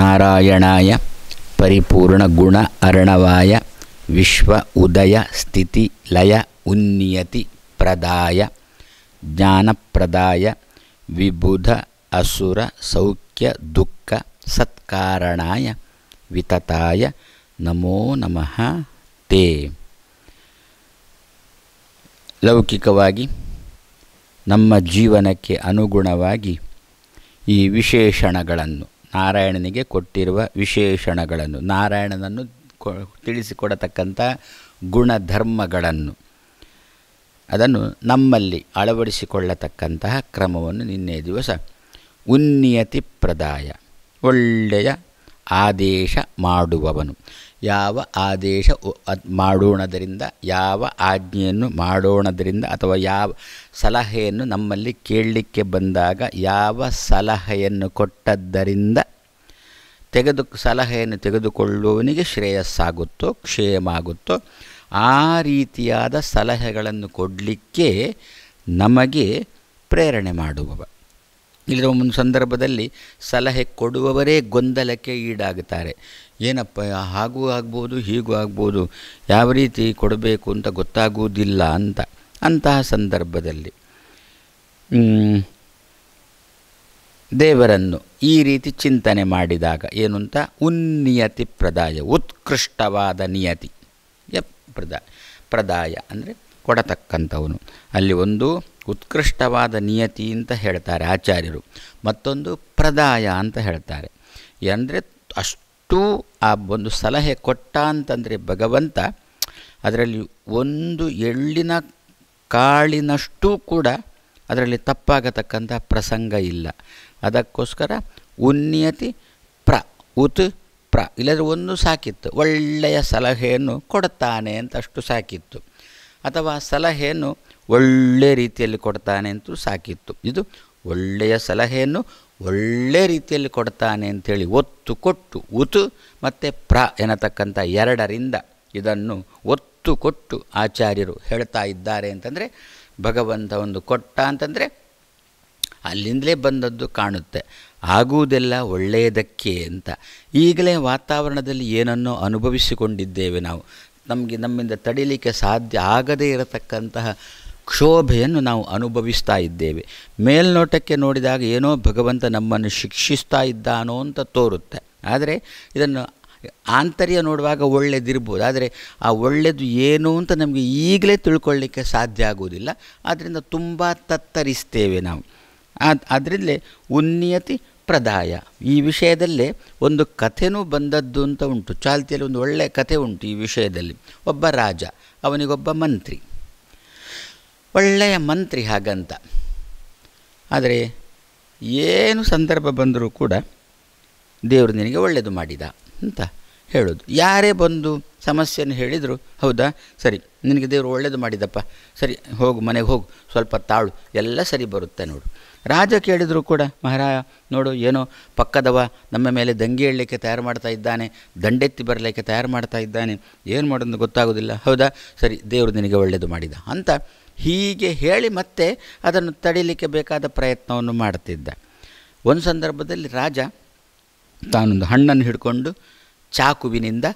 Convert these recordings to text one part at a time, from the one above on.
ನಾರಾಯಣಾಯ ಪರಿಪೂರ್ಣ ಗುಣ ಅರ್ಣವಾಯ ವಿಶ್ವ ಉದಯ ಸ್ಥಿತಿ ಲಯ ಉನ್ನಿಯತಿ ಪ್ರದಾಯ ಜ್ಞಾನಪ್ರದಾಯ ವಿಬುಧ ಅಸುರ ಸೌಖ್ಯ ದುಃಖ ಸತ್ಕಾರಣಾಯ ವಿತತಾಯ ನಮೋ ನಮಃ ತೇ ಲೌಕಿಕವಾಗಿ ನಮ್ಮ ಜೀವನಕ್ಕೆ ಅನುಗುಣವಾಗಿ ಈ ವಿಶೇಷಣಗಳನ್ನು ನಾರಾಯಣನಿಗೆ ಕೊಟ್ಟಿರುವ ವಿಶೇಷಣಗಳನ್ನು ನಾರಾಯಣನನ್ನು ತಿಳಿಸಿಕೊಡತಕ್ಕಂಥ ಗುಣಧರ್ಮಗಳನ್ನು ಅದನ್ನು ನಮ್ಮಲ್ಲಿ ಅಳವಡಿಸಿಕೊಳ್ಳತಕ್ಕಂತಹ ಕ್ರಮವನ್ನು ನಿನ್ನೆ ದಿವಸ ಉನ್ನಿಯತಿ ಪ್ರದಾಯ ಒಳ್ಳೆಯ ಆದೇಶ ಮಾಡುವವನು ಯಾವ ಆದೇಶ ಮಾಡೋಣದರಿಂದ ಯಾವ ಆಜ್ಞೆಯನ್ನು ಮಾಡೋಣದರಿಂದ ಅಥವಾ ಯಾವ ಸಲಹೆಯನ್ನು ನಮ್ಮಲ್ಲಿ ಕೇಳಲಿಕ್ಕೆ ಬಂದಾಗ ಯಾವ ಸಲಹೆಯನ್ನು ಕೊಟ್ಟದ್ದರಿಂದ ತೆಗೆದು ಸಲಹೆಯನ್ನು ತೆಗೆದುಕೊಳ್ಳುವವನಿಗೆ ಶ್ರೇಯಸ್ಸಾಗುತ್ತೋ ಕ್ಷೇಮ ಆಗುತ್ತೋ ಆ ರೀತಿಯಾದ ಸಲಹೆಗಳನ್ನು ಕೊಡಲಿಕ್ಕೆ ನಮಗೆ ಪ್ರೇರಣೆ ಮಾಡುವವ ಇಲ್ಲಿರುವ ಒಂದು ಸಂದರ್ಭದಲ್ಲಿ ಸಲಹೆ ಕೊಡುವವರೇ ಗೊಂದಲಕ್ಕೆ ಈಡಾಗುತ್ತಾರೆ ಏನಪ್ಪ ಹಾಗೂ ಆಗ್ಬೋದು ಹೀಗೂ ಆಗ್ಬೋದು ಯಾವ ರೀತಿ ಕೊಡಬೇಕು ಅಂತ ಗೊತ್ತಾಗುವುದಿಲ್ಲ ಅಂತ ಅಂತಹ ಸಂದರ್ಭದಲ್ಲಿ ದೇವರನ್ನು ಈ ರೀತಿ ಚಿಂತನೆ ಮಾಡಿದಾಗ ಏನು ಅಂತ ಉನ್ನಿಯತಿ ಪ್ರದಾಯ ಉತ್ಕೃಷ್ಟವಾದ ನಿಯತಿ ಯ ಪ್ರದಾಯ ಪ್ರದಾಯ ಅಂದರೆ ಕೊಡತಕ್ಕಂಥವನು ಅಲ್ಲಿ ಒಂದು ಉತ್ಕೃಷ್ಟವಾದ ನಿಯತಿ ಅಂತ ಹೇಳ್ತಾರೆ ಆಚಾರ್ಯರು ಮತ್ತೊಂದು ಪ್ರದಾಯ ಅಂತ ಹೇಳ್ತಾರೆ ಅಂದರೆ ಅಷ್ಟು ಅಷ್ಟು ಆ ಒಂದು ಸಲಹೆ ಕೊಟ್ಟ ಅಂತಂದರೆ ಭಗವಂತ ಅದರಲ್ಲಿ ಒಂದು ಎಳ್ಳಿನ ಕಾಳಿನಷ್ಟು ಕೂಡ ಅದರಲ್ಲಿ ತಪ್ಪಾಗತಕ್ಕಂಥ ಪ್ರಸಂಗ ಇಲ್ಲ ಅದಕ್ಕೋಸ್ಕರ ಉನ್ನಿಯತಿ ಪ್ರ ಉತ್ ಪ್ರ ಇಲ್ಲದ್ರೆ ಒಂದು ಸಾಕಿತ್ತು ಒಳ್ಳೆಯ ಸಲಹೆಯನ್ನು ಕೊಡ್ತಾನೆ ಅಂತ ಅಷ್ಟು ಸಾಕಿತ್ತು ಅಥವಾ ಸಲಹೆಯನ್ನು ಒಳ್ಳೆಯ ರೀತಿಯಲ್ಲಿ ಕೊಡ್ತಾನೆ ಅಂತೂ ಸಾಕಿತ್ತು ಇದು ಒಳ್ಳೆಯ ಸಲಹೆಯನ್ನು ಒಳ್ಳೆ ರೀತಿಯಲ್ಲಿ ಕೊಡ್ತಾನೆ ಅಂಥೇಳಿ ಒತ್ತು ಕೊಟ್ಟು ಉತು ಮತ್ತು ಪ್ರ ಎನ್ನತಕ್ಕಂಥ ಎರಡರಿಂದ ಇದನ್ನು ಒತ್ತು ಕೊಟ್ಟು ಆಚಾರ್ಯರು ಹೇಳ್ತಾ ಇದ್ದಾರೆ ಅಂತಂದರೆ ಭಗವಂತ ಒಂದು ಕೊಟ್ಟ ಅಂತಂದರೆ ಅಲ್ಲಿಂದಲೇ ಬಂದದ್ದು ಕಾಣುತ್ತೆ ಆಗುವುದೆಲ್ಲ ಒಳ್ಳೆಯದಕ್ಕೆ ಅಂತ ಈಗಲೇ ವಾತಾವರಣದಲ್ಲಿ ಏನನ್ನೋ ಅನುಭವಿಸಿಕೊಂಡಿದ್ದೇವೆ ನಾವು ನಮಗೆ ನಮ್ಮಿಂದ ತಡಿಲಿಕ್ಕೆ ಸಾಧ್ಯ ಆಗದೇ ಇರತಕ್ಕಂತಹ ಕ್ಷೋಭೆಯನ್ನು ನಾವು ಅನುಭವಿಸ್ತಾ ಇದ್ದೇವೆ ಮೇಲ್ನೋಟಕ್ಕೆ ನೋಡಿದಾಗ ಏನೋ ಭಗವಂತ ನಮ್ಮನ್ನು ಶಿಕ್ಷಿಸ್ತಾ ಇದ್ದಾನೋ ಅಂತ ತೋರುತ್ತೆ ಆದರೆ ಇದನ್ನು ಆಂತರ್ಯ ನೋಡುವಾಗ ಒಳ್ಳೆಯದಿರ್ಬೋದು ಆದರೆ ಆ ಒಳ್ಳೆಯದು ಏನು ಅಂತ ನಮಗೆ ಈಗಲೇ ತಿಳ್ಕೊಳ್ಳಿಕ್ಕೆ ಸಾಧ್ಯ ಆಗುವುದಿಲ್ಲ ಆದ್ದರಿಂದ ತುಂಬ ತತ್ತರಿಸ್ತೇವೆ ನಾವು ಅದರಿಂದಲೇ ಉನ್ನಿಯತಿ ಪ್ರದಾಯ ಈ ವಿಷಯದಲ್ಲೇ ಒಂದು ಕಥೆನೂ ಬಂದದ್ದು ಅಂತ ಉಂಟು ಚಾಲ್ತಿಯಲ್ಲಿ ಒಂದು ಒಳ್ಳೆಯ ಕಥೆ ಉಂಟು ಈ ವಿಷಯದಲ್ಲಿ ಒಬ್ಬ ರಾಜ ಅವನಿಗೊಬ್ಬ ಮಂತ್ರಿ ಒಳ್ಳೆಯ ಮಂತ್ರಿ ಹಾಗಂತ ಆದರೆ ಏನು ಸಂದರ್ಭ ಬಂದರೂ ಕೂಡ ದೇವರು ನಿನಗೆ ಒಳ್ಳೆಯದು ಮಾಡಿದ ಅಂತ ಹೇಳೋದು ಯಾರೇ ಬಂದು ಸಮಸ್ಯೆಯನ್ನು ಹೇಳಿದರು ಹೌದಾ ಸರಿ ನಿನಗೆ ದೇವರು ಒಳ್ಳೆಯದು ಮಾಡಿದಪ್ಪ ಸರಿ ಹೋಗು ಮನೆಗೆ ಹೋಗು ಸ್ವಲ್ಪ ತಾಳು ಎಲ್ಲ ಸರಿ ಬರುತ್ತೆ ನೋಡು ರಾಜ ಕೇಳಿದರೂ ಕೂಡ ಮಹಾರಾಜ ನೋಡು ಏನೋ ಪಕ್ಕದವ ನಮ್ಮ ಮೇಲೆ ದಂಗೆ ಹೇಳಲಿಕ್ಕೆ ತಯಾರು ಮಾಡ್ತಾ ಇದ್ದಾನೆ ದಂಡೆತ್ತಿ ಬರಲಿಕ್ಕೆ ತಯಾರು ಮಾಡ್ತಾ ಇದ್ದಾನೆ ಏನು ಮಾಡೋದು ಗೊತ್ತಾಗೋದಿಲ್ಲ ಹೌದಾ ಸರಿ ದೇವರು ನಿನಗೆ ಒಳ್ಳೆಯದು ಮಾಡಿದ ಅಂತ ಹೀಗೆ ಹೇಳಿ ಮತ್ತೆ ಅದನ್ನು ತಡೀಲಿಕ್ಕೆ ಬೇಕಾದ ಪ್ರಯತ್ನವನ್ನು ಮಾಡ್ತಿದ್ದ ಒಂದು ಸಂದರ್ಭದಲ್ಲಿ ರಾಜ ತಾನೊಂದು ಹಣ್ಣನ್ನು ಹಿಡ್ಕೊಂಡು ಚಾಕುವಿನಿಂದ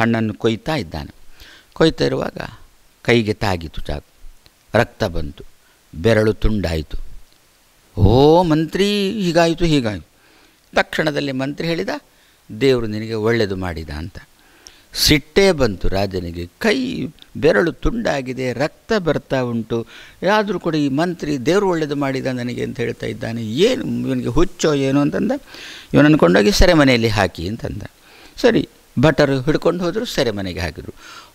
ಹಣ್ಣನ್ನು ಕೊಯ್ತಾ ಇದ್ದಾನೆ ಕೊಯ್ತಾ ಇರುವಾಗ ಕೈಗೆ ತಾಗಿತು ಚಾಕು ರಕ್ತ ಬಂತು ಬೆರಳು ತುಂಡಾಯಿತು ಓ ಮಂತ್ರಿ ಹೀಗಾಯಿತು ಹೀಗಾಯಿತು ತಕ್ಷಣದಲ್ಲಿ ಮಂತ್ರಿ ಹೇಳಿದ ದೇವರು ನಿನಗೆ ಒಳ್ಳೆಯದು ಮಾಡಿದ ಅಂತ ಸಿಟ್ಟೇ ಬಂತು ರಾಜನಿಗೆ ಕೈ ಬೆರಳು ತುಂಡಾಗಿದೆ ರಕ್ತ ಬರ್ತಾ ಉಂಟು ಯಾವುದೂ ಕೂಡ ಈ ಮಂತ್ರಿ ದೇವರು ಒಳ್ಳೇದು ಮಾಡಿದ ನನಗೆ ಅಂತ ಹೇಳ್ತಾ ಇದ್ದಾನೆ ಏನು ಇವನಿಗೆ ಹುಚ್ಚೋ ಏನು ಅಂತಂದ ಇವನನ್ನು ಕೊಂಡೋಗಿ ಸೆರೆಮನೆಯಲ್ಲಿ ಹಾಕಿ ಅಂತಂದ ಸರಿ ಭಟರು ಹಿಡ್ಕೊಂಡು ಹೋದರು ಸೆರೆಮನೆಗೆ ಹಾಕಿದರು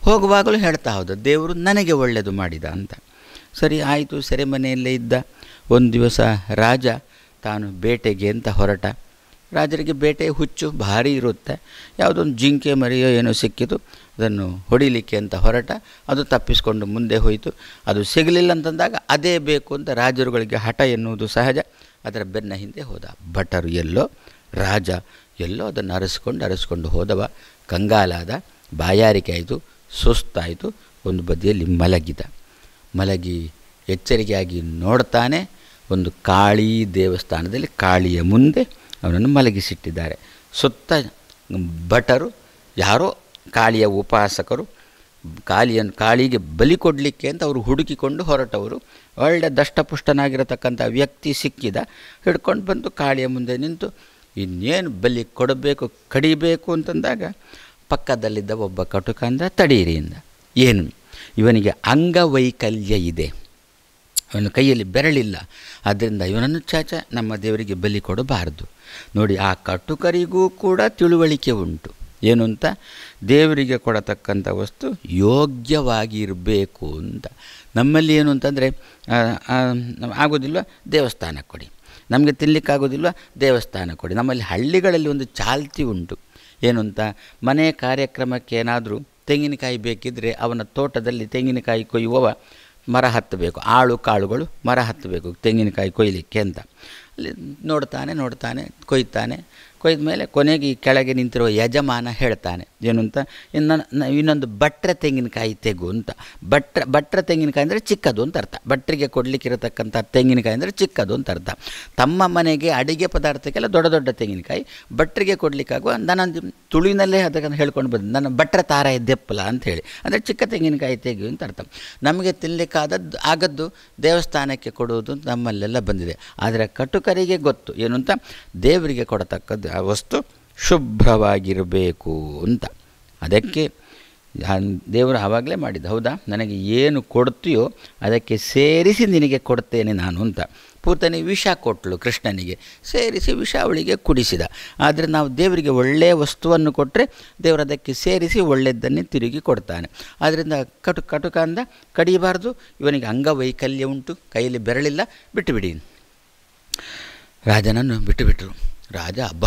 ಹೋಗುವಾಗಲೂ ಹೇಳ್ತಾ ಹೋದ ದೇವರು ನನಗೆ ಒಳ್ಳೆಯದು ಮಾಡಿದ ಅಂತ ಸರಿ ಆಯಿತು ಸೆರೆಮನೆಯಲ್ಲೇ ಇದ್ದ ಒಂದು ದಿವಸ ರಾಜ ತಾನು ಬೇಟೆಗೆ ಅಂತ ಹೊರಟ ರಾಜರಿಗೆ ಬೇಟೆ ಹುಚ್ಚು ಭಾರಿ ಇರುತ್ತೆ ಯಾವುದೊಂದು ಜಿಂಕೆ ಮರಿಯೋ ಏನೋ ಸಿಕ್ಕಿತು ಅದನ್ನು ಹೊಡಿಲಿಕ್ಕೆ ಅಂತ ಹೊರಟ ಅದು ತಪ್ಪಿಸಿಕೊಂಡು ಮುಂದೆ ಹೋಯಿತು ಅದು ಸಿಗಲಿಲ್ಲ ಅಂತಂದಾಗ ಅದೇ ಬೇಕು ಅಂತ ರಾಜರುಗಳಿಗೆ ಹಠ ಎನ್ನುವುದು ಸಹಜ ಅದರ ಬೆನ್ನ ಹಿಂದೆ ಹೋದ ಭಟರು ಎಲ್ಲೋ ರಾಜ ಎಲ್ಲೋ ಅದನ್ನು ಅರಸ್ಕೊಂಡು ಅರಸ್ಕೊಂಡು ಹೋದವ ಕಂಗಾಲಾದ ಬಾಯಾರಿಕೆ ಆಯಿತು ಸುಸ್ತಾಯಿತು ಒಂದು ಬದಿಯಲ್ಲಿ ಮಲಗಿದ ಮಲಗಿ ಎಚ್ಚರಿಕೆಯಾಗಿ ನೋಡ್ತಾನೆ ಒಂದು ಕಾಳಿ ದೇವಸ್ಥಾನದಲ್ಲಿ ಕಾಳಿಯ ಮುಂದೆ ಅವನನ್ನು ಮಲಗಿಸಿಟ್ಟಿದ್ದಾರೆ ಸುತ್ತ ಭಟರು ಯಾರೋ ಕಾಳಿಯ ಉಪಾಸಕರು ಕಾಳಿಯನ್ನು ಕಾಳಿಗೆ ಬಲಿ ಕೊಡಲಿಕ್ಕೆ ಅಂತ ಅವರು ಹುಡುಕಿಕೊಂಡು ಹೊರಟವರು ಒಳ್ಳೆ ದಷ್ಟಪುಷ್ಟನಾಗಿರತಕ್ಕಂಥ ವ್ಯಕ್ತಿ ಸಿಕ್ಕಿದ ಹಿಡ್ಕೊಂಡು ಬಂದು ಕಾಳಿಯ ಮುಂದೆ ನಿಂತು ಇನ್ನೇನು ಬಲಿ ಕೊಡಬೇಕು ಕಡಿಬೇಕು ಅಂತಂದಾಗ ಪಕ್ಕದಲ್ಲಿದ್ದ ಒಬ್ಬ ಅಂದ ತಡೀರಿಯಿಂದ ಏನು ಇವನಿಗೆ ಅಂಗವೈಕಲ್ಯ ಇದೆ ಅವನ ಕೈಯಲ್ಲಿ ಬೆರಳಿಲ್ಲ ಆದ್ದರಿಂದ ಇವನನ್ನು ಚಾಚ ನಮ್ಮ ದೇವರಿಗೆ ಬಲಿ ಕೊಡಬಾರದು ನೋಡಿ ಆ ಕಟುಕರಿಗೂ ಕೂಡ ತಿಳುವಳಿಕೆ ಉಂಟು ಏನು ಅಂತ ದೇವರಿಗೆ ಕೊಡತಕ್ಕಂಥ ವಸ್ತು ಯೋಗ್ಯವಾಗಿರಬೇಕು ಅಂತ ನಮ್ಮಲ್ಲಿ ಏನು ಅಂತಂದರೆ ಆಗೋದಿಲ್ಲ ದೇವಸ್ಥಾನ ಕೊಡಿ ನಮಗೆ ತಿನ್ನಲಿಕ್ಕಾಗೋದಿಲ್ವ ದೇವಸ್ಥಾನ ಕೊಡಿ ನಮ್ಮಲ್ಲಿ ಹಳ್ಳಿಗಳಲ್ಲಿ ಒಂದು ಚಾಲ್ತಿ ಉಂಟು ಏನು ಅಂತ ಮನೆ ಕಾರ್ಯಕ್ರಮಕ್ಕೆ ಏನಾದರೂ ತೆಂಗಿನಕಾಯಿ ಬೇಕಿದ್ದರೆ ಅವನ ತೋಟದಲ್ಲಿ ತೆಂಗಿನಕಾಯಿ ಕೊಯ್ಯುವವ ಮರ ಹತ್ತಬೇಕು ಆಳು ಕಾಳುಗಳು ಮರ ಹತ್ತಬೇಕು ತೆಂಗಿನಕಾಯಿ ಕೊಯ್ಲಿಕ್ಕೆ ಅಂತ ಅಲ್ಲಿ ನೋಡ್ತಾನೆ ನೋಡ್ತಾನೆ ಕೊಯ್ತಾನೆ ಕೊಯ್ದ ಮೇಲೆ ಕೊನೆಗೆ ಈ ಕೆಳಗೆ ನಿಂತಿರುವ ಯಜಮಾನ ಹೇಳ್ತಾನೆ ಏನು ಅಂತ ಇನ್ನೊಂದು ಇನ್ನೊಂದು ಭಟ್ರ ತೆಂಗಿನಕಾಯಿ ತೆಗು ಅಂತ ಭಟ್ರ ಬಟ್ಟರೆ ತೆಂಗಿನಕಾಯಿ ಅಂದರೆ ಚಿಕ್ಕದು ಅಂತ ಅರ್ಥ ಬಟ್ಟರಿಗೆ ಕೊಡಲಿಕ್ಕಿರತಕ್ಕಂಥ ತೆಂಗಿನಕಾಯಿ ಅಂದರೆ ಚಿಕ್ಕದು ಅಂತ ಅರ್ಥ ತಮ್ಮ ಮನೆಗೆ ಅಡಿಗೆ ಪದಾರ್ಥಕ್ಕೆಲ್ಲ ದೊಡ್ಡ ದೊಡ್ಡ ತೆಂಗಿನಕಾಯಿ ಬಟ್ಟರಿಗೆ ಕೊಡಲಿಕ್ಕಾಗುವ ನಾನು ತುಳುವಿನಲ್ಲೇ ಅದಕ್ಕೆ ಹೇಳ್ಕೊಂಡು ಬಂದೆ ನನ್ನ ಭಟ್ರ ತಾರ ಎದ್ದೆಪ್ಪಲ ಅಂತ ಹೇಳಿ ಅಂದರೆ ಚಿಕ್ಕ ತೆಂಗಿನಕಾಯಿ ತೆಗು ಅಂತ ಅರ್ಥ ನಮಗೆ ತಿನ್ನಲಿಕ್ಕಾದದ್ದು ಆಗದ್ದು ದೇವಸ್ಥಾನಕ್ಕೆ ಕೊಡುವುದು ನಮ್ಮಲ್ಲೆಲ್ಲ ಬಂದಿದೆ ಆದರೆ ಕಟು ಕರಿಗೆ ಗೊತ್ತು ಏನು ಅಂತ ದೇವರಿಗೆ ಕೊಡತಕ್ಕದ್ದು ಆ ವಸ್ತು ಶುಭ್ರವಾಗಿರಬೇಕು ಅಂತ ಅದಕ್ಕೆ ದೇವರು ಆವಾಗಲೇ ಮಾಡಿದ್ದು ಹೌದಾ ನನಗೆ ಏನು ಕೊಡ್ತೀಯೋ ಅದಕ್ಕೆ ಸೇರಿಸಿ ನಿನಗೆ ಕೊಡ್ತೇನೆ ನಾನು ಅಂತ ಪೂತನಿ ವಿಷ ಕೊಟ್ಟಳು ಕೃಷ್ಣನಿಗೆ ಸೇರಿಸಿ ವಿಷ ಅವಳಿಗೆ ಕುಡಿಸಿದ ಆದರೆ ನಾವು ದೇವರಿಗೆ ಒಳ್ಳೆಯ ವಸ್ತುವನ್ನು ಕೊಟ್ಟರೆ ದೇವರು ಅದಕ್ಕೆ ಸೇರಿಸಿ ಒಳ್ಳೆಯದನ್ನೇ ತಿರುಗಿ ಕೊಡ್ತಾನೆ ಆದ್ದರಿಂದ ಕಟು ಕಟುಕ ಅಂದ ಕಡಿಬಾರ್ದು ಇವನಿಗೆ ಅಂಗವೈಕಲ್ಯ ಉಂಟು ಕೈಯಲ್ಲಿ ಬೆರಳಿಲ್ಲ ಬಿಟ್ಟುಬಿಡಿ ರಾಜನನ್ನು ಬಿಟ್ಟುಬಿಟ್ಟರು ರಾಜ ಅಬ್ಬ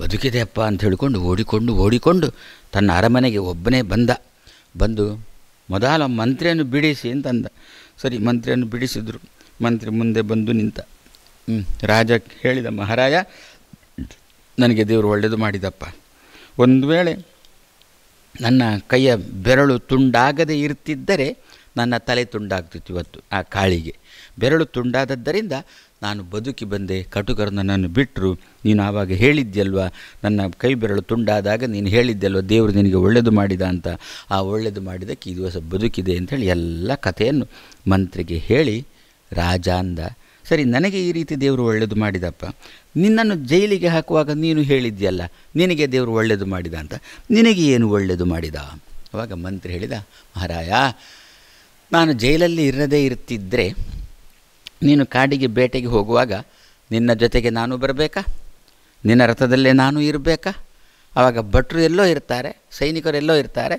ಬದುಕಿದೆಯಪ್ಪ ಅಂತ ಹೇಳಿಕೊಂಡು ಓಡಿಕೊಂಡು ಓಡಿಕೊಂಡು ತನ್ನ ಅರಮನೆಗೆ ಒಬ್ಬನೇ ಬಂದ ಬಂದು ಮೊದಲ ಮಂತ್ರಿಯನ್ನು ಬಿಡಿಸಿ ಅಂತಂದ ಸರಿ ಮಂತ್ರಿಯನ್ನು ಬಿಡಿಸಿದರು ಮಂತ್ರಿ ಮುಂದೆ ಬಂದು ನಿಂತ ರಾಜ ಹೇಳಿದ ಮಹಾರಾಜ ನನಗೆ ದೇವರು ಒಳ್ಳೆಯದು ಮಾಡಿದಪ್ಪ ಒಂದು ವೇಳೆ ನನ್ನ ಕೈಯ ಬೆರಳು ತುಂಡಾಗದೇ ಇರ್ತಿದ್ದರೆ ನನ್ನ ತಲೆ ತುಂಡಾಗ್ತಿತ್ತು ಇವತ್ತು ಆ ಕಾಳಿಗೆ ಬೆರಳು ತುಂಡಾದದ್ದರಿಂದ ನಾನು ಬದುಕಿ ಬಂದೆ ಕಟುಕರು ನನ್ನನ್ನು ಬಿಟ್ಟರು ನೀನು ಆವಾಗ ಹೇಳಿದ್ದೆಲ್ವ ನನ್ನ ಕೈ ಬೆರಳು ತುಂಡಾದಾಗ ನೀನು ಹೇಳಿದ್ದೆಲ್ವ ದೇವರು ನಿನಗೆ ಒಳ್ಳೆಯದು ಮಾಡಿದ ಅಂತ ಆ ಒಳ್ಳೆಯದು ಮಾಡಿದಕ್ಕೆ ಈ ದಿವಸ ಬದುಕಿದೆ ಅಂತೇಳಿ ಎಲ್ಲ ಕಥೆಯನ್ನು ಮಂತ್ರಿಗೆ ಹೇಳಿ ರಾಜ ಅಂದ ಸರಿ ನನಗೆ ಈ ರೀತಿ ದೇವರು ಒಳ್ಳೆಯದು ಮಾಡಿದಪ್ಪ ನಿನ್ನನ್ನು ಜೈಲಿಗೆ ಹಾಕುವಾಗ ನೀನು ಹೇಳಿದ್ಯಲ್ಲ ನಿನಗೆ ದೇವರು ಒಳ್ಳೆಯದು ಮಾಡಿದ ಅಂತ ನಿನಗೆ ಏನು ಒಳ್ಳೆಯದು ಮಾಡಿದ ಅವಾಗ ಮಂತ್ರಿ ಹೇಳಿದ ಮಹಾರಾಯ ನಾನು ಜೈಲಲ್ಲಿ ಇರದೇ ಇರ್ತಿದ್ದರೆ ನೀನು ಕಾಡಿಗೆ ಬೇಟೆಗೆ ಹೋಗುವಾಗ ನಿನ್ನ ಜೊತೆಗೆ ನಾನು ಬರಬೇಕಾ ನಿನ್ನ ರಥದಲ್ಲೇ ನಾನು ಇರಬೇಕಾ ಆವಾಗ ಭಟ್ರು ಎಲ್ಲೋ ಇರ್ತಾರೆ ಸೈನಿಕರು ಎಲ್ಲೋ ಇರ್ತಾರೆ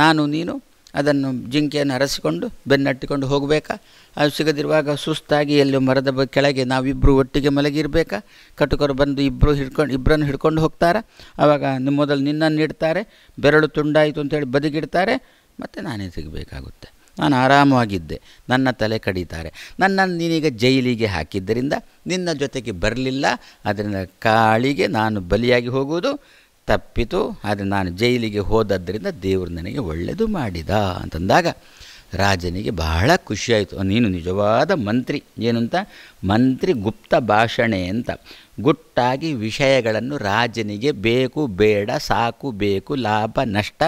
ನಾನು ನೀನು ಅದನ್ನು ಜಿಂಕೆಯನ್ನು ಅರಸಿಕೊಂಡು ಬೆನ್ನಟ್ಟಿಕೊಂಡು ಹೋಗಬೇಕಾ ಅದು ಸಿಗದಿರುವಾಗ ಸುಸ್ತಾಗಿ ಎಲ್ಲೋ ಮರದ ಕೆಳಗೆ ನಾವಿಬ್ಬರು ಒಟ್ಟಿಗೆ ಮಲಗಿರಬೇಕಾ ಕಟುಕರು ಬಂದು ಇಬ್ಬರು ಹಿಡ್ಕೊಂಡು ಇಬ್ಬರನ್ನು ಹಿಡ್ಕೊಂಡು ಹೋಗ್ತಾರೆ ಆವಾಗ ನಿಮ್ಮ ಮೊದಲು ನಿನ್ನನ್ನು ಇಡ್ತಾರೆ ಬೆರಳು ತುಂಡಾಯಿತು ಅಂತೇಳಿ ಬದಿಗಿಡ್ತಾರೆ ಮತ್ತು ನಾನೇ ಸಿಗಬೇಕಾಗುತ್ತೆ ನಾನು ಆರಾಮವಾಗಿದ್ದೆ ನನ್ನ ತಲೆ ಕಡಿತಾರೆ ನನ್ನನ್ನು ನೀನೀಗ ಜೈಲಿಗೆ ಹಾಕಿದ್ದರಿಂದ ನಿನ್ನ ಜೊತೆಗೆ ಬರಲಿಲ್ಲ ಅದರಿಂದ ಕಾಳಿಗೆ ನಾನು ಬಲಿಯಾಗಿ ಹೋಗುವುದು ತಪ್ಪಿತು ಆದರೆ ನಾನು ಜೈಲಿಗೆ ಹೋದದ್ದರಿಂದ ದೇವರು ನನಗೆ ಒಳ್ಳೆಯದು ಮಾಡಿದ ಅಂತಂದಾಗ ರಾಜನಿಗೆ ಬಹಳ ಖುಷಿಯಾಯಿತು ನೀನು ನಿಜವಾದ ಮಂತ್ರಿ ಏನಂತ ಮಂತ್ರಿ ಗುಪ್ತ ಭಾಷಣೆ ಅಂತ ಗುಟ್ಟಾಗಿ ವಿಷಯಗಳನ್ನು ರಾಜನಿಗೆ ಬೇಕು ಬೇಡ ಸಾಕು ಬೇಕು ಲಾಭ ನಷ್ಟ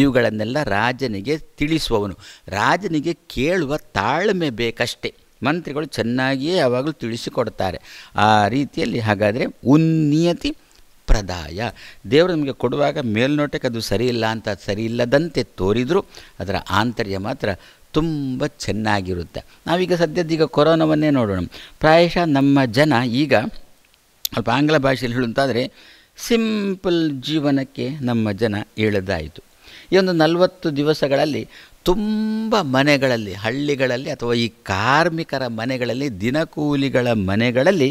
ಇವುಗಳನ್ನೆಲ್ಲ ರಾಜನಿಗೆ ತಿಳಿಸುವವನು ರಾಜನಿಗೆ ಕೇಳುವ ತಾಳ್ಮೆ ಬೇಕಷ್ಟೇ ಮಂತ್ರಿಗಳು ಚೆನ್ನಾಗಿಯೇ ಯಾವಾಗಲೂ ತಿಳಿಸಿಕೊಡ್ತಾರೆ ಆ ರೀತಿಯಲ್ಲಿ ಹಾಗಾದರೆ ಉನ್ನಿಯತಿ ಪ್ರದಾಯ ದೇವರು ನಮಗೆ ಕೊಡುವಾಗ ಮೇಲ್ನೋಟಕ್ಕೆ ಅದು ಸರಿ ಇಲ್ಲ ಅಂತ ಸರಿ ಇಲ್ಲದಂತೆ ತೋರಿದರೂ ಅದರ ಆಂತರ್ಯ ಮಾತ್ರ ತುಂಬ ಚೆನ್ನಾಗಿರುತ್ತೆ ನಾವೀಗ ಸದ್ಯದೀಗ ಕೊರೋನವನ್ನೇ ನೋಡೋಣ ಪ್ರಾಯಶಃ ನಮ್ಮ ಜನ ಈಗ ಸ್ವಲ್ಪ ಆಂಗ್ಲ ಭಾಷೆಯಲ್ಲಿ ಹೇಳುವಂತಾದರೆ ಸಿಂಪಲ್ ಜೀವನಕ್ಕೆ ನಮ್ಮ ಜನ ಇಳಿದಾಯಿತು ಈ ಒಂದು ನಲವತ್ತು ದಿವಸಗಳಲ್ಲಿ ತುಂಬ ಮನೆಗಳಲ್ಲಿ ಹಳ್ಳಿಗಳಲ್ಲಿ ಅಥವಾ ಈ ಕಾರ್ಮಿಕರ ಮನೆಗಳಲ್ಲಿ ದಿನಕೂಲಿಗಳ ಮನೆಗಳಲ್ಲಿ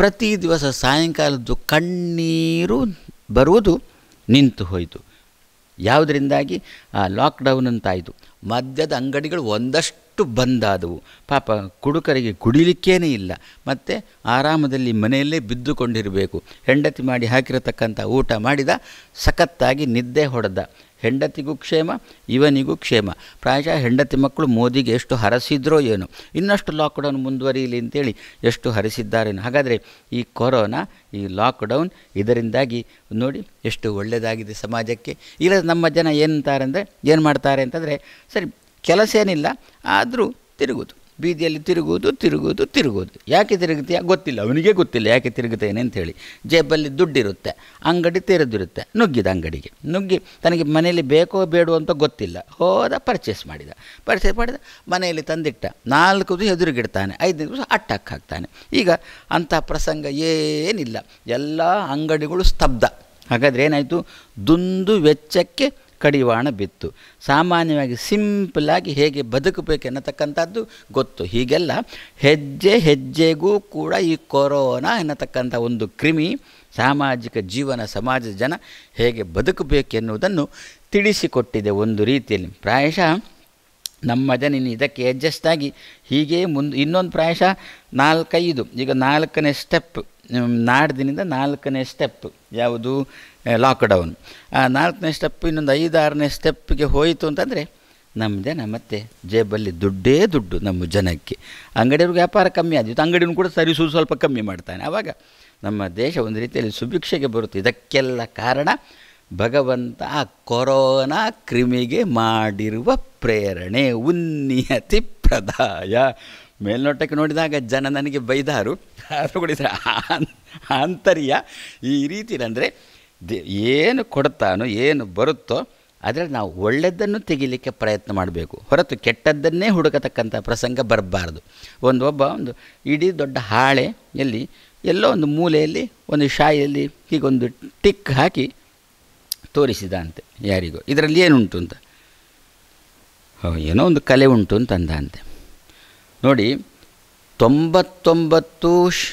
ಪ್ರತಿ ದಿವಸ ಸಾಯಂಕಾಲದ್ದು ಕಣ್ಣೀರು ಬರುವುದು ನಿಂತು ಹೋಯಿತು ಯಾವುದರಿಂದಾಗಿ ಲಾಕ್ಡೌನ್ ಅಂತಾಯಿತು ಮದ್ಯದ ಅಂಗಡಿಗಳು ಒಂದಷ್ಟು ಬಂದಾದವು ಪಾಪ ಕುಡುಕರಿಗೆ ಕುಡಿಲಿಕ್ಕೇನೇ ಇಲ್ಲ ಮತ್ತು ಆರಾಮದಲ್ಲಿ ಮನೆಯಲ್ಲೇ ಬಿದ್ದುಕೊಂಡಿರಬೇಕು ಹೆಂಡತಿ ಮಾಡಿ ಹಾಕಿರತಕ್ಕಂಥ ಊಟ ಮಾಡಿದ ಸಖತ್ತಾಗಿ ನಿದ್ದೆ ಹೊಡೆದ ಹೆಂಡತಿಗೂ ಕ್ಷೇಮ ಇವನಿಗೂ ಕ್ಷೇಮ ಪ್ರಾಯಶಃ ಹೆಂಡತಿ ಮಕ್ಕಳು ಮೋದಿಗೆ ಎಷ್ಟು ಹರಸಿದ್ರೋ ಏನೋ ಇನ್ನಷ್ಟು ಲಾಕ್ಡೌನ್ ಮುಂದುವರಿಯಲಿ ಅಂತೇಳಿ ಎಷ್ಟು ಹರಿಸಿದ್ದಾರೆ ಹಾಗಾದರೆ ಈ ಕೊರೋನಾ ಈ ಲಾಕ್ಡೌನ್ ಇದರಿಂದಾಗಿ ನೋಡಿ ಎಷ್ಟು ಒಳ್ಳೆಯದಾಗಿದೆ ಸಮಾಜಕ್ಕೆ ಇಲ್ಲ ನಮ್ಮ ಜನ ಏನಂತಾರೆ ಅಂದರೆ ಏನು ಮಾಡ್ತಾರೆ ಅಂತಂದರೆ ಸರಿ ಕೆಲಸ ಏನಿಲ್ಲ ಆದರೂ ತಿರುಗೋದು ಬೀದಿಯಲ್ಲಿ ತಿರುಗುವುದು ತಿರುಗುವುದು ತಿರುಗುವುದು ಯಾಕೆ ತಿರುಗುತ್ತೀಯ ಗೊತ್ತಿಲ್ಲ ಅವನಿಗೆ ಗೊತ್ತಿಲ್ಲ ಯಾಕೆ ತಿರುಗುತ್ತೇನೆ ಹೇಳಿ ಜೇಬಲ್ಲಿ ದುಡ್ಡಿರುತ್ತೆ ಅಂಗಡಿ ತೆರೆದಿರುತ್ತೆ ನುಗ್ಗಿದ ಅಂಗಡಿಗೆ ನುಗ್ಗಿ ತನಗೆ ಮನೆಯಲ್ಲಿ ಬೇಕೋ ಬೇಡೋ ಅಂತ ಗೊತ್ತಿಲ್ಲ ಹೋದ ಪರ್ಚೇಸ್ ಮಾಡಿದ ಪರ್ಚೇಸ್ ಮಾಡಿದ ಮನೆಯಲ್ಲಿ ತಂದಿಟ್ಟ ನಾಲ್ಕು ದಿವಸ ಎದುರುಗಿಡ್ತಾನೆ ಐದು ದಿವಸ ಅಟ್ಟಾಕ್ ಹಾಕ್ತಾನೆ ಈಗ ಅಂತಹ ಪ್ರಸಂಗ ಏನಿಲ್ಲ ಎಲ್ಲ ಅಂಗಡಿಗಳು ಸ್ತಬ್ಧ ಹಾಗಾದರೆ ಏನಾಯಿತು ದುಂದು ವೆಚ್ಚಕ್ಕೆ ಕಡಿವಾಣ ಬಿತ್ತು ಸಾಮಾನ್ಯವಾಗಿ ಸಿಂಪಲಾಗಿ ಹೇಗೆ ಬದುಕಬೇಕು ಎನ್ನತಕ್ಕಂಥದ್ದು ಗೊತ್ತು ಹೀಗೆಲ್ಲ ಹೆಜ್ಜೆ ಹೆಜ್ಜೆಗೂ ಕೂಡ ಈ ಕೊರೋನಾ ಎನ್ನತಕ್ಕಂಥ ಒಂದು ಕ್ರಿಮಿ ಸಾಮಾಜಿಕ ಜೀವನ ಸಮಾಜದ ಜನ ಹೇಗೆ ಬದುಕಬೇಕೆನ್ನುವುದನ್ನು ತಿಳಿಸಿಕೊಟ್ಟಿದೆ ಒಂದು ರೀತಿಯಲ್ಲಿ ಪ್ರಾಯಶಃ ನಮ್ಮ ಜನ ಇನ್ನು ಇದಕ್ಕೆ ಅಡ್ಜಸ್ಟ್ ಆಗಿ ಹೀಗೆ ಮುಂದೆ ಇನ್ನೊಂದು ಪ್ರಾಯಶಃ ನಾಲ್ಕೈದು ಈಗ ನಾಲ್ಕನೇ ಸ್ಟೆಪ್ ನಾಡ್ದಿನಿಂದ ನಾಲ್ಕನೇ ಸ್ಟೆಪ್ ಯಾವುದು ಲಾಕ್ಡೌನ್ ಆ ನಾಲ್ಕನೇ ಸ್ಟೆಪ್ ಇನ್ನೊಂದು ಐದಾರನೇ ಸ್ಟೆಪ್ಪಿಗೆ ಹೋಯಿತು ಅಂತಂದರೆ ನಮ್ಮ ಜನ ಮತ್ತೆ ಜೇಬಲ್ಲಿ ದುಡ್ಡೇ ದುಡ್ಡು ನಮ್ಮ ಜನಕ್ಕೆ ಅಂಗಡಿಯವ್ರಿಗೆ ವ್ಯಾಪಾರ ಕಮ್ಮಿ ಆದಿತ್ತು ಅಂಗಡಿನೂ ಕೂಡ ಸರಿಸುವುದು ಸ್ವಲ್ಪ ಕಮ್ಮಿ ಮಾಡ್ತಾನೆ ಆವಾಗ ನಮ್ಮ ದೇಶ ಒಂದು ರೀತಿಯಲ್ಲಿ ಸುಭಿಕ್ಷೆಗೆ ಬರುತ್ತೆ ಇದಕ್ಕೆಲ್ಲ ಕಾರಣ ಭಗವಂತ ಆ ಕೊರೋನಾ ಕ್ರಿಮಿಗೆ ಮಾಡಿರುವ ಪ್ರೇರಣೆ ಉನ್ನಿಯತಿ ಪ್ರದಾಯ ಮೇಲ್ನೋಟಕ್ಕೆ ನೋಡಿದಾಗ ಜನ ನನಗೆ ಬೈದಾರು ಆದರೂ ಕೂಡ ಆಂತರ್ಯ ಈ ರೀತಿಯಲ್ಲಿ ಅಂದರೆ ದಿ ಏನು ಕೊಡ್ತಾನೋ ಏನು ಬರುತ್ತೋ ಅದರಲ್ಲಿ ನಾವು ಒಳ್ಳೆಯದನ್ನು ತೆಗಿಲಿಕ್ಕೆ ಪ್ರಯತ್ನ ಮಾಡಬೇಕು ಹೊರತು ಕೆಟ್ಟದ್ದನ್ನೇ ಹುಡುಕತಕ್ಕಂಥ ಪ್ರಸಂಗ ಬರಬಾರ್ದು ಒಂದು ಒಬ್ಬ ಒಂದು ಇಡೀ ದೊಡ್ಡ ಹಾಳೆಯಲ್ಲಿ ಎಲ್ಲೋ ಒಂದು ಮೂಲೆಯಲ್ಲಿ ಒಂದು ಶಾಯಿಯಲ್ಲಿ ಹೀಗೊಂದು ಟಿಕ್ ಹಾಕಿ ತೋರಿಸಿದ ಅಂತೆ ಯಾರಿಗೋ ಇದರಲ್ಲಿ ಏನುಂಟು ಅಂತ ಏನೋ ಒಂದು ಕಲೆ ಉಂಟು ಅಂತಂದ ಅಂತೆ ನೋಡಿ ತೊಂಬತ್ತೊಂಬತ್ತು ಶ್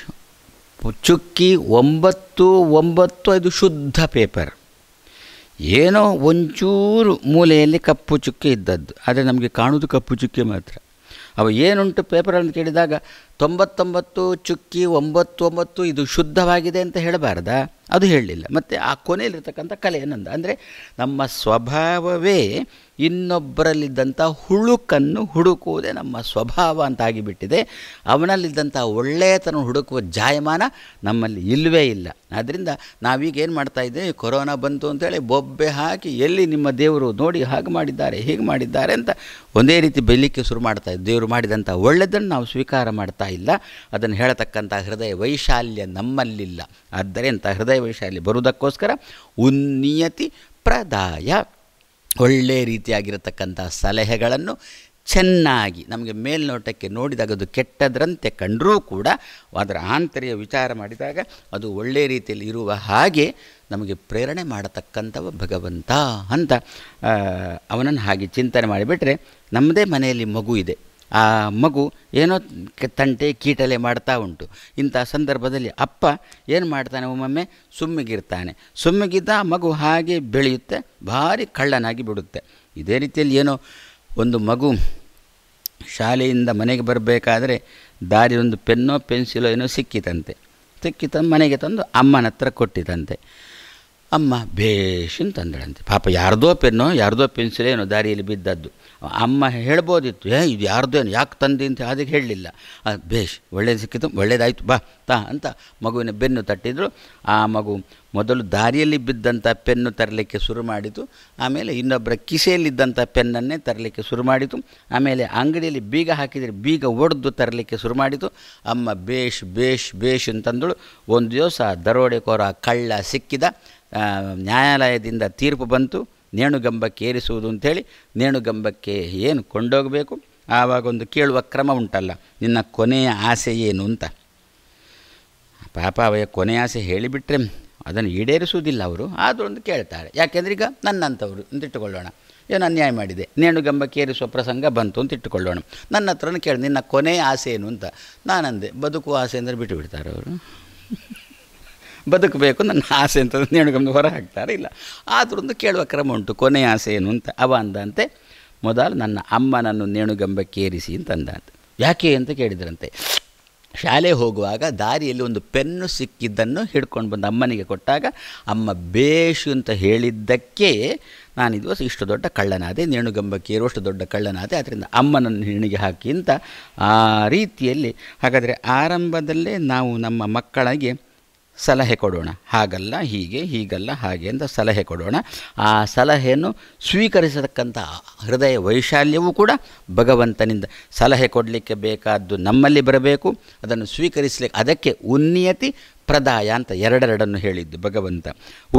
ಚುಕ್ಕಿ ಒಂಬತ್ತು ಒಂಬತ್ತು ಅದು ಶುದ್ಧ ಪೇಪರ್ ಏನೋ ಒಂಚೂರು ಮೂಲೆಯಲ್ಲಿ ಕಪ್ಪು ಚುಕ್ಕಿ ಇದ್ದದ್ದು ಆದರೆ ನಮಗೆ ಕಾಣುವುದು ಕಪ್ಪು ಚುಕ್ಕಿ ಮಾತ್ರ ಅವ ಏನುಂಟು ಪೇಪರನ್ನು ಕೇಳಿದಾಗ ತೊಂಬತ್ತೊಂಬತ್ತು ಚುಕ್ಕಿ ಒಂಬತ್ತೊಂಬತ್ತು ಇದು ಶುದ್ಧವಾಗಿದೆ ಅಂತ ಹೇಳಬಾರ್ದಾ ಅದು ಹೇಳಲಿಲ್ಲ ಮತ್ತು ಆ ಕೊನೆಯಲ್ಲಿರ್ತಕ್ಕಂಥ ಕಲೆ ಏನಂದ ಅಂದರೆ ನಮ್ಮ ಸ್ವಭಾವವೇ ಇನ್ನೊಬ್ಬರಲ್ಲಿದ್ದಂಥ ಹುಳುಕನ್ನು ಹುಡುಕುವುದೇ ನಮ್ಮ ಸ್ವಭಾವ ಅಂತ ಆಗಿಬಿಟ್ಟಿದೆ ಅವನಲ್ಲಿದ್ದಂಥ ಒಳ್ಳೆಯತನ ಹುಡುಕುವ ಜಾಯಮಾನ ನಮ್ಮಲ್ಲಿ ಇಲ್ಲವೇ ಇಲ್ಲ ಆದ್ದರಿಂದ ನಾವೀಗ ಏನು ಇದ್ದೇವೆ ಕೊರೋನಾ ಬಂತು ಅಂತೇಳಿ ಬೊಬ್ಬೆ ಹಾಕಿ ಎಲ್ಲಿ ನಿಮ್ಮ ದೇವರು ನೋಡಿ ಹಾಗೆ ಮಾಡಿದ್ದಾರೆ ಹೀಗೆ ಮಾಡಿದ್ದಾರೆ ಅಂತ ಒಂದೇ ರೀತಿ ಬೆಲ್ಲಿಕ್ಕೆ ಶುರು ಮಾಡ್ತಾ ದೇವರು ಮಾಡಿದಂಥ ಒಳ್ಳೆಯದನ್ನು ನಾವು ಸ್ವೀಕಾರ ಮಾಡ್ತಾ ಇಲ್ಲ ಅದನ್ನು ಹೇಳತಕ್ಕಂಥ ಹೃದಯ ವೈಶಾಲ್ಯ ನಮ್ಮಲ್ಲಿಲ್ಲ ಆದ್ದರಿಂದ ಹೃದಯ ವೈಶಾಲ್ಯ ಬರುವುದಕ್ಕೋಸ್ಕರ ಉನ್ನಿಯತಿ ಪ್ರದಾಯ ಒಳ್ಳೆ ರೀತಿಯಾಗಿರತಕ್ಕಂಥ ಸಲಹೆಗಳನ್ನು ಚೆನ್ನಾಗಿ ನಮಗೆ ಮೇಲ್ನೋಟಕ್ಕೆ ನೋಡಿದಾಗ ಅದು ಕೆಟ್ಟದ್ರಂತೆ ಕಂಡರೂ ಕೂಡ ಅದರ ಆಂತರ್ಯ ವಿಚಾರ ಮಾಡಿದಾಗ ಅದು ಒಳ್ಳೆ ರೀತಿಯಲ್ಲಿ ಇರುವ ಹಾಗೆ ನಮಗೆ ಪ್ರೇರಣೆ ಮಾಡತಕ್ಕಂಥವ ಭಗವಂತ ಅಂತ ಅವನನ್ನು ಹಾಗೆ ಚಿಂತನೆ ಮಾಡಿಬಿಟ್ರೆ ನಮ್ಮದೇ ಮನೆಯಲ್ಲಿ ಮಗು ಇದೆ ಆ ಮಗು ಏನೋ ತಂಟೆ ಕೀಟಲೆ ಮಾಡ್ತಾ ಉಂಟು ಇಂಥ ಸಂದರ್ಭದಲ್ಲಿ ಅಪ್ಪ ಏನು ಮಾಡ್ತಾನೆ ಒಮ್ಮೊಮ್ಮೆ ಸುಮ್ಮಗಿರ್ತಾನೆ ಸುಮ್ಮಿಗಿದ್ದ ಆ ಮಗು ಹಾಗೆ ಬೆಳೆಯುತ್ತೆ ಭಾರಿ ಕಳ್ಳನಾಗಿ ಬಿಡುತ್ತೆ ಇದೇ ರೀತಿಯಲ್ಲಿ ಏನೋ ಒಂದು ಮಗು ಶಾಲೆಯಿಂದ ಮನೆಗೆ ಬರಬೇಕಾದ್ರೆ ದಾರಿ ಒಂದು ಪೆನ್ನೋ ಪೆನ್ಸಿಲೋ ಏನೋ ಸಿಕ್ಕಿತಂತೆ ಸಿಕ್ಕಿತ ಮನೆಗೆ ತಂದು ಅಮ್ಮನ ಹತ್ರ ಕೊಟ್ಟಿತಂತೆ ಅಮ್ಮ ಭೇಷನ್ ತಂದಳಂತೆ ಪಾಪ ಯಾರ್ದೋ ಪೆನ್ನು ಯಾರ್ದೋ ಪೆನ್ಸಿಲೇನೋ ದಾರಿಯಲ್ಲಿ ಬಿದ್ದದ್ದು ಅಮ್ಮ ಹೇಳ್ಬೋದಿತ್ತು ಏ ಇದು ಯಾರ್ದೋ ಏನು ಯಾಕೆ ತಂದೆ ಅಂತ ಅದಕ್ಕೆ ಹೇಳಲಿಲ್ಲ ಭೇಷ್ ಒಳ್ಳೇದು ಸಿಕ್ಕಿತು ಒಳ್ಳೇದಾಯಿತು ಬಾ ತಾ ಅಂತ ಮಗುವಿನ ಬೆನ್ನು ತಟ್ಟಿದ್ರು ಆ ಮಗು ಮೊದಲು ದಾರಿಯಲ್ಲಿ ಬಿದ್ದಂಥ ಪೆನ್ನು ತರಲಿಕ್ಕೆ ಶುರು ಮಾಡಿತು ಆಮೇಲೆ ಇನ್ನೊಬ್ಬರ ಕಿಸೆಯಲ್ಲಿದ್ದಂಥ ಪೆನ್ನನ್ನೇ ತರಲಿಕ್ಕೆ ಶುರು ಮಾಡಿತು ಆಮೇಲೆ ಅಂಗಡಿಯಲ್ಲಿ ಬೀಗ ಹಾಕಿದರೆ ಬೀಗ ಒಡೆದು ತರಲಿಕ್ಕೆ ಶುರು ಮಾಡಿತು ಅಮ್ಮ ಭೇಷ್ ಭೇಷ್ ಭೇಷ್ ಅಂತಂದಳು ಒಂದು ದಿವಸ ದರೋಡೆಕೋರ ಕಳ್ಳ ಸಿಕ್ಕಿದ ನ್ಯಾಯಾಲಯದಿಂದ ತೀರ್ಪು ಬಂತು ನೇಣುಗಂಬಕ್ಕೆ ಏರಿಸುವುದು ಅಂತೇಳಿ ನೇಣುಗಂಬಕ್ಕೆ ಏನು ಕೊಂಡೋಗಬೇಕು ಆವಾಗ ಒಂದು ಕೇಳುವ ಕ್ರಮ ಉಂಟಲ್ಲ ನಿನ್ನ ಕೊನೆಯ ಆಸೆ ಏನು ಅಂತ ಪಾಪ ಅವಯ ಕೊನೆಯ ಆಸೆ ಹೇಳಿಬಿಟ್ರೆ ಅದನ್ನು ಈಡೇರಿಸುವುದಿಲ್ಲ ಅವರು ಆದರೂ ಒಂದು ಕೇಳ್ತಾರೆ ಯಾಕೆಂದ್ರೆ ಈಗ ನನ್ನಂತವರು ಅಂತ ಇಟ್ಟುಕೊಳ್ಳೋಣ ಏನು ಅನ್ಯಾಯ ಮಾಡಿದೆ ನೇಣುಗಂಬಕ್ಕೆ ಏರಿಸುವ ಪ್ರಸಂಗ ಬಂತು ಅಂತ ಇಟ್ಟುಕೊಳ್ಳೋಣ ನನ್ನ ಹತ್ರನೂ ಕೇಳಿ ನಿನ್ನ ಕೊನೆಯ ಆಸೆ ಏನು ಅಂತ ನಾನಂದೆ ಬದುಕುವ ಆಸೆ ಅಂದರೆ ಬಿಟ್ಟು ಬಿಡ್ತಾರೆ ಅವರು ಬದುಕಬೇಕು ನನ್ನ ಆಸೆ ಅಂತ ನೇಣುಗಂಬ ಹೊರ ಹಾಕ್ತಾರೆ ಇಲ್ಲ ಆದ್ರೊಂದು ಕೇಳುವ ಕ್ರಮ ಉಂಟು ಕೊನೆಯ ಆಸೆ ಏನು ಅಂತ ಅವ ಅಂದಂತೆ ಮೊದಲು ನನ್ನ ಅಮ್ಮನನ್ನು ನೇಣುಗಂಬಕ್ಕೇರಿಸಿ ಅಂತಂದಂತೆ ಯಾಕೆ ಅಂತ ಕೇಳಿದ್ರಂತೆ ಶಾಲೆ ಹೋಗುವಾಗ ದಾರಿಯಲ್ಲಿ ಒಂದು ಪೆನ್ನು ಸಿಕ್ಕಿದ್ದನ್ನು ಹಿಡ್ಕೊಂಡು ಬಂದು ಅಮ್ಮನಿಗೆ ಕೊಟ್ಟಾಗ ಅಮ್ಮ ಬೇಷು ಅಂತ ಹೇಳಿದ್ದಕ್ಕೆ ನಾನು ಇದು ಇಷ್ಟು ದೊಡ್ಡ ಕಳ್ಳನಾದೆ ನೇಣುಗಂಬಕ್ಕೆ ಇರುವಷ್ಟು ದೊಡ್ಡ ಕಳ್ಳನಾದೆ ಅದರಿಂದ ಅಮ್ಮನನ್ನು ಹೆಣ್ಣಿಗೆ ಹಾಕಿ ಅಂತ ಆ ರೀತಿಯಲ್ಲಿ ಹಾಗಾದರೆ ಆರಂಭದಲ್ಲೇ ನಾವು ನಮ್ಮ ಮಕ್ಕಳಿಗೆ ಸಲಹೆ ಕೊಡೋಣ ಹಾಗಲ್ಲ ಹೀಗೆ ಹೀಗಲ್ಲ ಹಾಗೆ ಅಂತ ಸಲಹೆ ಕೊಡೋಣ ಆ ಸಲಹೆಯನ್ನು ಸ್ವೀಕರಿಸತಕ್ಕಂಥ ಹೃದಯ ವೈಶಾಲ್ಯವೂ ಕೂಡ ಭಗವಂತನಿಂದ ಸಲಹೆ ಕೊಡಲಿಕ್ಕೆ ಬೇಕಾದ್ದು ನಮ್ಮಲ್ಲಿ ಬರಬೇಕು ಅದನ್ನು ಸ್ವೀಕರಿಸಲಿಕ್ಕೆ ಅದಕ್ಕೆ ಉನ್ನಿಯತಿ ಪ್ರದಾಯ ಅಂತ ಎರಡೆರಡನ್ನು ಹೇಳಿದ್ದು ಭಗವಂತ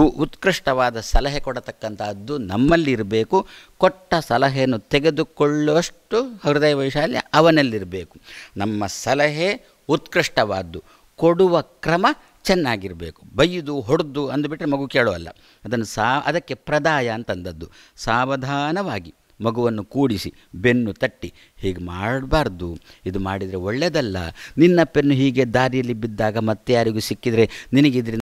ಉ ಉತ್ಕೃಷ್ಟವಾದ ಸಲಹೆ ಕೊಡತಕ್ಕಂಥದ್ದು ನಮ್ಮಲ್ಲಿರಬೇಕು ಕೊಟ್ಟ ಸಲಹೆಯನ್ನು ತೆಗೆದುಕೊಳ್ಳುವಷ್ಟು ಹೃದಯ ವೈಶಾಲ್ಯ ಅವನಲ್ಲಿರಬೇಕು ನಮ್ಮ ಸಲಹೆ ಉತ್ಕೃಷ್ಟವಾದ್ದು ಕೊಡುವ ಕ್ರಮ ಚೆನ್ನಾಗಿರಬೇಕು ಬೈಯ್ದು ಹೊಡೆದು ಅಂದುಬಿಟ್ರೆ ಮಗು ಕೇಳೋಲ್ಲ ಅದನ್ನು ಸಾ ಅದಕ್ಕೆ ಪ್ರದಾಯ ಅಂತಂದದ್ದು ಸಾವಧಾನವಾಗಿ ಮಗುವನ್ನು ಕೂಡಿಸಿ ಬೆನ್ನು ತಟ್ಟಿ ಹೀಗೆ ಮಾಡಬಾರ್ದು ಇದು ಮಾಡಿದರೆ ಒಳ್ಳೆಯದಲ್ಲ ನಿನ್ನ ಪೆನ್ನು ಹೀಗೆ ದಾರಿಯಲ್ಲಿ ಬಿದ್ದಾಗ ಮತ್ತೆ ಯಾರಿಗೂ ಸಿಕ್ಕಿದರೆ ನಿನಗಿದ್ರಿಂದ